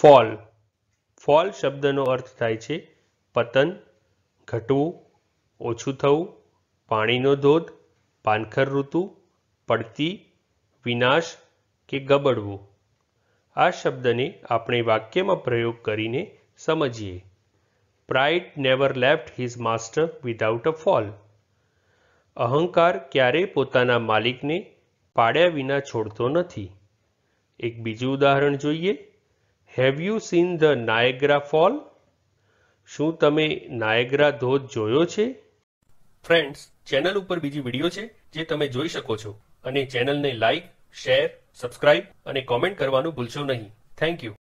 fall fall શબ્દનો અર્થ થાય છે પતન ઘટવું ઓછું થવું પાણીનો ધોધ પાનખર ઋતુ પડતી વિનાશ કે ગબડવું આ શબ્દને આપણે વાક્યમાં પ્રયોગ કરીને સમજીએ pride never left his master without a fall અહંકાર ક્યારેય પોતાના માલિકને પાડ્યા વિના છોડતો નથી એક બીજું ઉદાહરણ જોઈએ have you seen the Niagara fall શું તમે નાયગ્રા ધોધ જોયો છે ફ્રેન્ડ્સ ચેનલ ઉપર બીજી વિડીયો છે જે તમે જોઈ શકો છો અને ચેનલને લાઇક શેર સબસ્ક્રાઇબ અને કોમેન્ટ કરવાનું ભૂલશો નહીં થેન્ક યુ